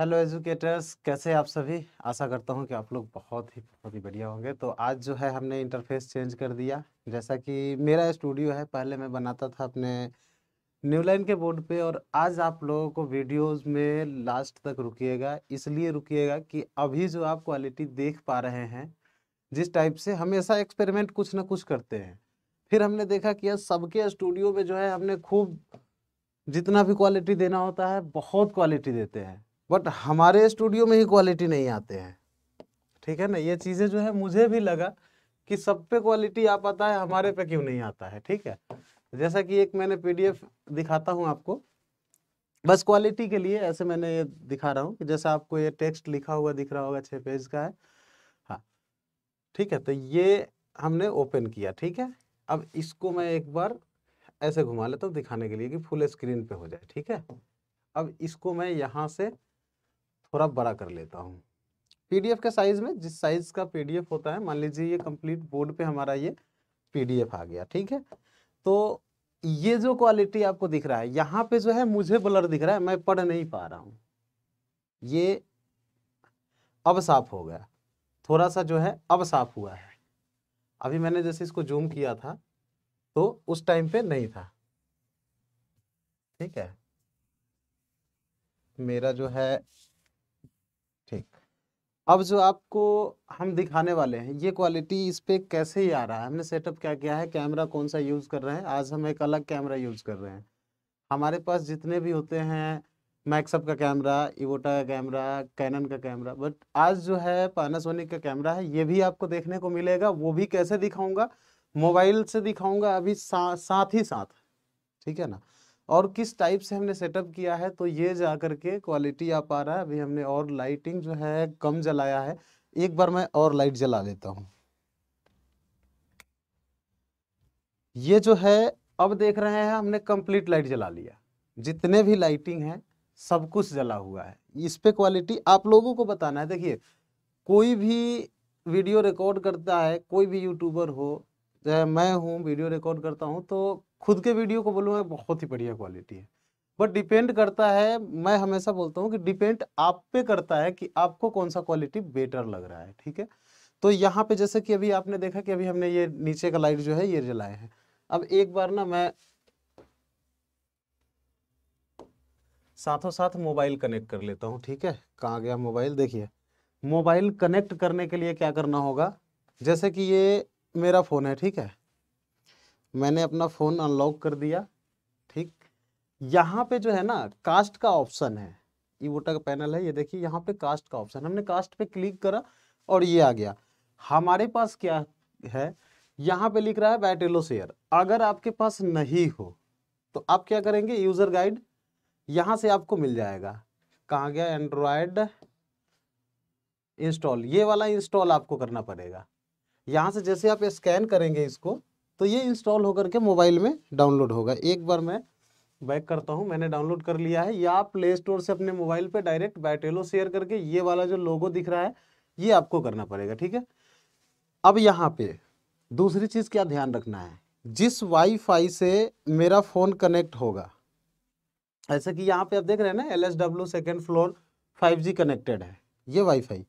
Hello educators कैसे आप सभी आशा करता हूँ कि आप लोग बहुत ही बहुत ही बढ़िया होंगे तो आज जो है हमने इंटरफेस चेंज कर दिया जैसा कि मेरा स्टूडियो है पहले मैं बनाता था अपने न्यू लाइन के बोर्ड पे और आज आप लोगों को वीडियोस में लास्ट तक रुकिएगा इसलिए रुकिएगा कि अभी जो आप क्वालिटी देख पा रहे हैं जिस टाइप से हमेशा एक्सपेरिमेंट कुछ ना कुछ करते हैं फिर हमने देखा कि यार सबके स्टूडियो में जो है हमने खूब जितना भी क्वालिटी देना होता है बहुत क्वालिटी देते हैं बट हमारे स्टूडियो में ही क्वालिटी नहीं आते हैं ठीक है ना ये चीज़ें जो है मुझे भी लगा कि सब पे क्वालिटी आ पाता है हमारे पे क्यों नहीं आता है ठीक है जैसा कि एक मैंने पीडीएफ दिखाता हूँ आपको बस क्वालिटी के लिए ऐसे मैंने ये दिखा रहा हूँ कि जैसा आपको ये टेक्स्ट लिखा हुआ दिख रहा होगा छः पेज का है हाँ ठीक है तो ये हमने ओपन किया ठीक है अब इसको मैं एक बार ऐसे घुमा लेता हूँ दिखाने के लिए कि फुल स्क्रीन पे हो जाए ठीक है अब इसको मैं यहाँ से थोड़ा बड़ा कर लेता हूँ पीडीएफ के साइज में जिस साइज का पीडीएफ होता है मान लीजिए ये कंप्लीट बोर्ड पे हमारा ये पीडीएफ आ गया ठीक है तो ये जो क्वालिटी आपको दिख रहा है यहाँ पे जो है मुझे ब्लर दिख रहा है मैं पढ़ नहीं पा रहा हूँ ये अब साफ हो गया थोड़ा सा जो है अब साफ हुआ है अभी मैंने जैसे इसको जूम किया था तो उस टाइम पे नहीं था ठीक है मेरा जो है अब जो आपको हम दिखाने वाले हैं ये क्वालिटी इस पर कैसे ही आ रहा है हमने सेटअप क्या किया है कैमरा कौन सा यूज़ कर रहे हैं आज हम एक अलग कैमरा यूज़ कर रहे हैं हमारे पास जितने भी होते हैं मैक्सअप का कैमरा इवोटा का कैमरा कैनन का कैमरा बट आज जो है पानासोनिक का कैमरा है ये भी आपको देखने को मिलेगा वो भी कैसे दिखाऊंगा मोबाइल से दिखाऊंगा अभी सा, साथ ही साथ ठीक है ना और किस टाइप से हमने सेटअप किया है तो ये जा करके क्वालिटी आ पा रहा है अभी हमने और लाइटिंग जो है कम जलाया है एक बार मैं और लाइट जला लेता हूँ ये जो है अब देख रहे हैं हमने कंप्लीट लाइट जला लिया जितने भी लाइटिंग है सब कुछ जला हुआ है इस पे क्वालिटी आप लोगों को बताना है देखिए कोई भी वीडियो रिकॉर्ड करता है कोई भी यूट्यूबर हो चाहे मैं हूँ वीडियो रिकॉर्ड करता हूँ तो खुद के वीडियो को बोलूँगा बहुत ही बढ़िया क्वालिटी है बट डिपेंड करता है मैं हमेशा बोलता हूँ कि डिपेंड आप पे करता है कि आपको कौन सा क्वालिटी बेटर लग रहा है ठीक है तो यहाँ पे जैसे कि अभी आपने देखा कि अभी हमने ये नीचे का लाइट जो है ये जलाए हैं अब एक बार ना मैं साथों साथ मोबाइल कनेक्ट कर लेता हूँ ठीक है कहाँ गया मोबाइल देखिए मोबाइल कनेक्ट करने के लिए क्या करना होगा जैसे कि ये मेरा फ़ोन है ठीक है मैंने अपना फ़ोन अनलॉक कर दिया ठीक यहाँ पे जो है ना कास्ट का ऑप्शन है ई वोटा का पैनल है ये देखिए यहाँ पे कास्ट का ऑप्शन हमने कास्ट पे क्लिक करा और ये आ गया हमारे पास क्या है यहाँ पे लिख रहा है बैटेलो शेयर अगर आपके पास नहीं हो तो आप क्या करेंगे यूजर गाइड यहाँ से आपको मिल जाएगा कहाँ गया एंड्रॉयड इंस्टॉल ये वाला इंस्टॉल आपको करना पड़ेगा यहाँ से जैसे आप स्कैन करेंगे इसको तो ये इंस्टॉल होकर के मोबाइल में डाउनलोड होगा एक बार मैं बैक करता हूँ मैंने डाउनलोड कर लिया है या प्ले स्टोर से अपने मोबाइल पे डायरेक्ट बैटेलो शेयर करके ये वाला जो लोगो दिख रहा है ये आपको करना पड़ेगा ठीक है अब यहाँ पे दूसरी चीज़ क्या ध्यान रखना है जिस वाईफाई से मेरा फ़ोन कनेक्ट होगा ऐसा कि यहाँ पे आप देख रहे हैं ना L S W second floor five G connected है ये वाईफाई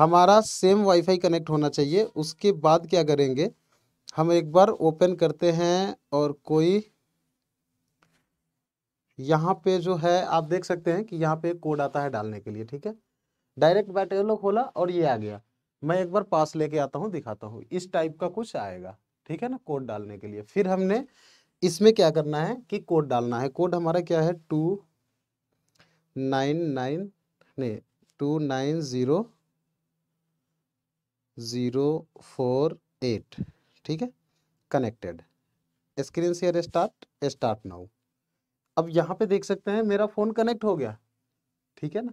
हमारा सेम वाईफाई कनेक्ट होना चाहिए उसके बाद क्या करेंगे हम एक बार ओपन करते हैं और कोई यहाँ पे जो है आप देख सकते हैं कि यहाँ पे कोड आता है डालने के लिए ठीक है डायरेक्ट बैटेलो खोला और ये आ गया मैं एक बार पास लेके आता हूँ दिखाता हूँ इस टाइप का कुछ आएगा ठीक है ना कोड डालने के लिए फिर हमने इसमें क्या करना है कि कोड डालना है कोड हमारा क्या है टू नाइन नाइन नहीं two nine zero zero four eight ठीक है connected screen share start start now अब यहाँ पे देख सकते हैं मेरा फ़ोन कनेक्ट हो गया ठीक है ना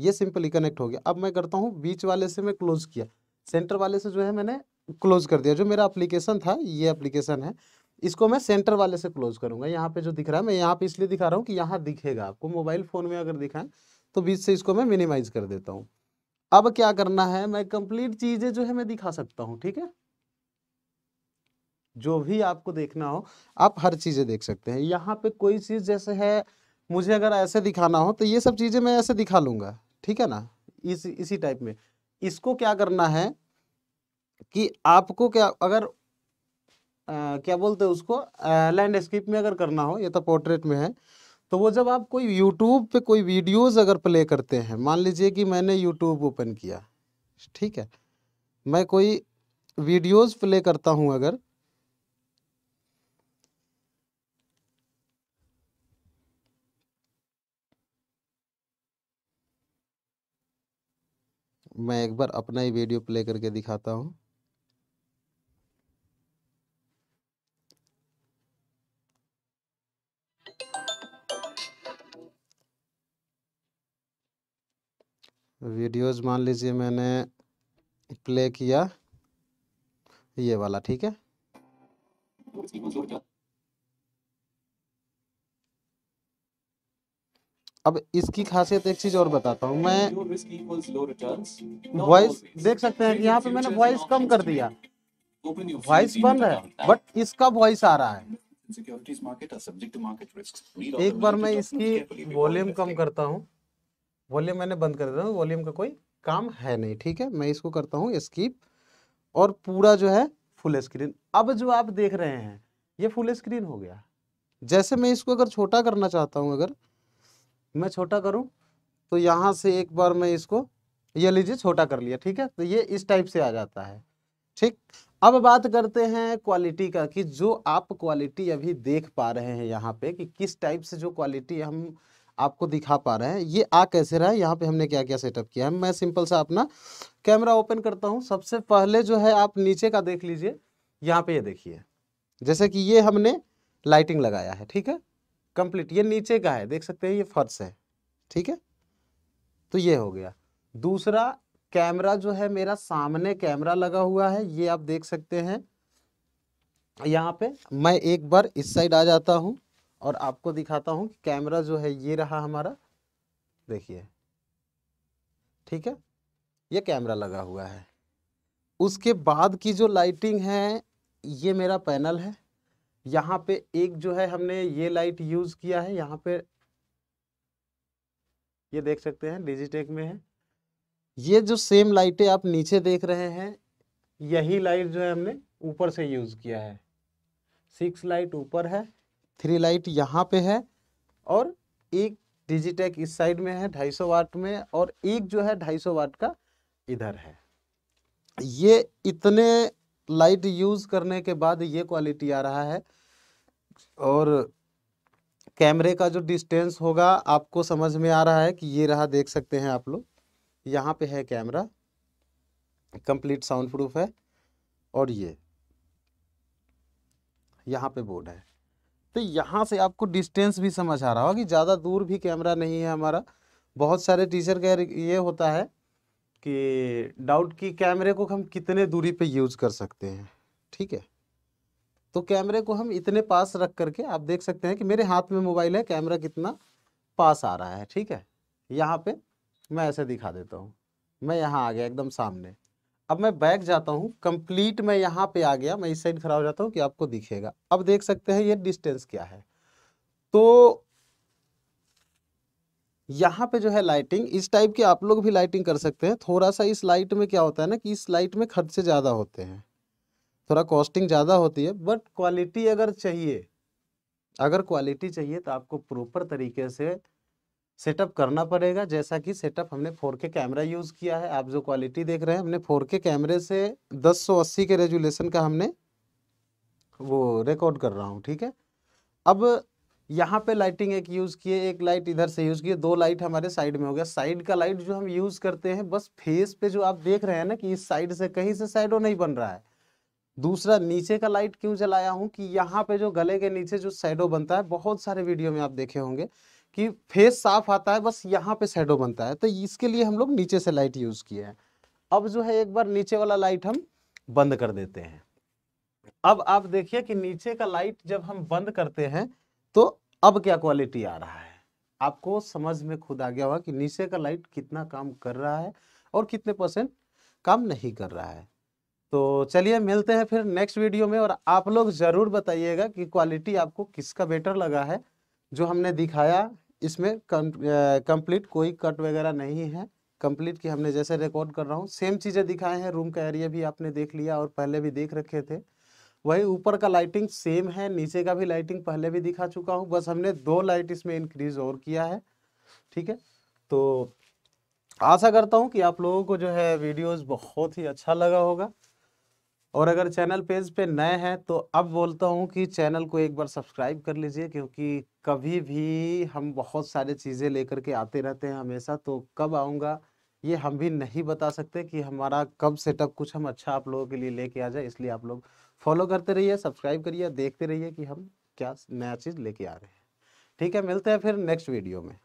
ये सिंपली कनेक्ट हो गया अब मैं करता हूँ बीच वाले से मैं क्लोज़ किया सेंटर वाले से जो है मैंने क्लोज़ कर दिया जो मेरा अप्लीकेशन था ये अप्लीकेशन है इसको मैं सेंटर वाले से क्लोज़ करूंगा यहाँ पे जो दिख रहा है मैं यहाँ पे इसलिए दिखा रहा हूँ कि यहाँ दिखेगा आपको मोबाइल फ़ोन में अगर दिखाएं तो बीच से इसको मैं मिनिमाइज कर देता हूँ अब क्या करना है मैं कंप्लीट चीज़ें जो है मैं दिखा सकता हूँ ठीक है जो भी आपको देखना हो आप हर चीज़ें देख सकते हैं यहाँ पे कोई चीज़ जैसे है मुझे अगर ऐसे दिखाना हो तो ये सब चीज़ें मैं ऐसे दिखा लूँगा ठीक है ना इस इसी टाइप में इसको क्या करना है कि आपको क्या अगर आ, क्या बोलते हैं उसको लैंडस्केप में अगर करना हो ये तो पोर्ट्रेट में है तो वो जब आप कोई यूट्यूब पे कोई वीडियोस अगर प्ले करते हैं मान लीजिए कि मैंने यूट्यूब ओपन किया ठीक है मैं कोई वीडियोस प्ले करता हूँ अगर मैं एक बार अपना ही वीडियो प्ले करके दिखाता हूँ वीडियोज मान लीजिए मैंने प्ले किया ये वाला ठीक है अब इसकी खासियत एक चीज और बताता हूँ मैं वॉइस देख सकते हैं कि यहाँ पे मैंने वॉइस कम कर दिया वॉइस बंद है बट इसका वॉइस आ रहा है हाँ। एक बार मैं इसकी वॉल्यूम कम करता हूँ वॉल्यूम मैंने बंद कर दिया वॉल्यूम का कोई काम है नहीं ठीक है मैं इसको करता हूँ स्कीप और पूरा जो है फुल स्क्रीन अब जो आप देख रहे हैं ये फुल स्क्रीन हो गया जैसे मैं इसको अगर छोटा करना चाहता हूँ अगर मैं छोटा करूँ तो यहाँ से एक बार मैं इसको ये लीजिए छोटा कर लिया ठीक है तो ये इस टाइप से आ जाता है ठीक अब बात करते हैं क्वालिटी का कि जो आप क्वालिटी अभी देख पा रहे हैं यहाँ पे कि किस टाइप से जो क्वालिटी हम आपको दिखा पा रहे हैं ये आ कैसे रहा है यहाँ पे हमने क्या क्या सेटअप किया है मैं सिंपल सा अपना कैमरा ओपन करता हूँ सबसे पहले जो है आप नीचे का देख लीजिए यहाँ पे ये यह देखिए जैसे कि ये हमने लाइटिंग लगाया है ठीक है कंप्लीट ये नीचे का है देख सकते हैं ये फर्श है ठीक है तो ये हो गया दूसरा कैमरा जो है मेरा सामने कैमरा लगा हुआ है ये आप देख सकते हैं यहाँ पे मैं एक बार इस साइड आ जाता हूँ और आपको दिखाता हूँ कैमरा जो है ये रहा हमारा देखिए ठीक है ये कैमरा लगा हुआ है उसके बाद की जो लाइटिंग है ये मेरा पैनल है यहाँ पे एक जो है हमने ये लाइट यूज किया है यहाँ पे ये देख सकते हैं डिजिटेक में है ये जो सेम लाइटें आप नीचे देख रहे हैं यही लाइट जो है हमने ऊपर से यूज किया है सिक्स लाइट ऊपर है थ्री लाइट यहाँ पे है और एक डिजिटेक इस साइड में है सौ वाट में और एक जो है सौ वाट का इधर है ये इतने लाइट यूज़ करने के बाद ये क्वालिटी आ रहा है और कैमरे का जो डिस्टेंस होगा आपको समझ में आ रहा है कि ये रहा देख सकते हैं आप लोग यहाँ पे है कैमरा कंप्लीट साउंड प्रूफ है और ये यहाँ पे बोर्ड है तो यहाँ से आपको डिस्टेंस भी समझ आ रहा होगा कि ज़्यादा दूर भी कैमरा नहीं है हमारा बहुत सारे टीचर का ये होता है कि डाउट की कैमरे को हम कितने दूरी पे यूज़ कर सकते हैं ठीक है तो कैमरे को हम इतने पास रख करके आप देख सकते हैं कि मेरे हाथ में मोबाइल है कैमरा कितना पास आ रहा है ठीक है यहाँ पे मैं ऐसे दिखा देता हूँ मैं यहाँ आ गया एकदम सामने अब मैं बैक जाता हूँ कंप्लीट मैं यहाँ पे आ गया मैं इस साइड खड़ा हो जाता हूँ कि आपको दिखेगा अब देख सकते हैं ये डिस्टेंस क्या है तो यहाँ पे जो है लाइटिंग इस टाइप की आप लोग भी लाइटिंग कर सकते हैं थोड़ा सा इस लाइट में क्या होता है ना कि इस लाइट में खर्चे ज़्यादा होते हैं थोड़ा कॉस्टिंग ज़्यादा होती है बट क्वालिटी अगर चाहिए अगर क्वालिटी चाहिए तो आपको प्रॉपर तरीके से सेटअप करना पड़ेगा जैसा कि सेटअप हमने फोर के कैमरा यूज़ किया है आप जो क्वालिटी देख रहे हैं हमने फोर के कैमरे से दस सौ अस्सी के रेजुलेशन का हमने वो रिकॉर्ड कर रहा हूँ ठीक है अब यहाँ पे लाइटिंग एक यूज़ किए एक लाइट इधर से यूज़ किए दो लाइट हमारे साइड में हो गया साइड का लाइट जो हम यूज़ करते हैं बस फेस पे जो आप देख रहे हैं ना कि इस साइड से कहीं से साइडो नहीं बन रहा है दूसरा नीचे का लाइट क्यों जलाया हूँ कि यहाँ पे जो गले के नीचे जो साइडो बनता है बहुत सारे वीडियो में आप देखे होंगे कि फेस साफ आता है बस यहाँ पे साइडो बनता है तो इसके लिए हम लोग नीचे से लाइट यूज़ किए हैं अब जो है एक बार नीचे वाला लाइट हम बंद कर देते हैं अब आप देखिए कि नीचे का लाइट जब हम बंद करते हैं तो अब क्या क्वालिटी आ रहा है आपको समझ में खुद आ गया होगा कि नीचे का लाइट कितना काम कर रहा है और कितने परसेंट काम नहीं कर रहा है तो चलिए मिलते हैं फिर नेक्स्ट वीडियो में और आप लोग ज़रूर बताइएगा कि क्वालिटी आपको किसका बेटर लगा है जो हमने दिखाया इसमें कंप्लीट कोई कट वगैरह नहीं है कंप्लीट की हमने जैसे रिकॉर्ड कर रहा हूँ सेम चीज़ें दिखाए हैं रूम का एरिया भी आपने देख लिया और पहले भी देख रखे थे वही ऊपर का लाइटिंग सेम है नीचे का भी लाइटिंग पहले भी दिखा चुका हूँ बस हमने दो लाइट इसमें इंक्रीज और किया है ठीक है तो आशा करता हूँ कि आप लोगों को जो है वीडियोस बहुत ही अच्छा लगा होगा और अगर चैनल पेज पे नए हैं तो अब बोलता हूँ कि चैनल को एक बार सब्सक्राइब कर लीजिए क्योंकि कभी भी हम बहुत सारे चीज़ें लेकर के आते रहते हैं हमेशा तो कब आऊँगा ये हम भी नहीं बता सकते कि हमारा कब सेटअप कुछ हम अच्छा आप लोगों के लिए लेके आ जाए इसलिए आप लोग फॉलो करते रहिए सब्सक्राइब करिए देखते रहिए कि हम क्या नया चीज़ लेके आ रहे हैं ठीक है मिलते हैं फिर नेक्स्ट वीडियो में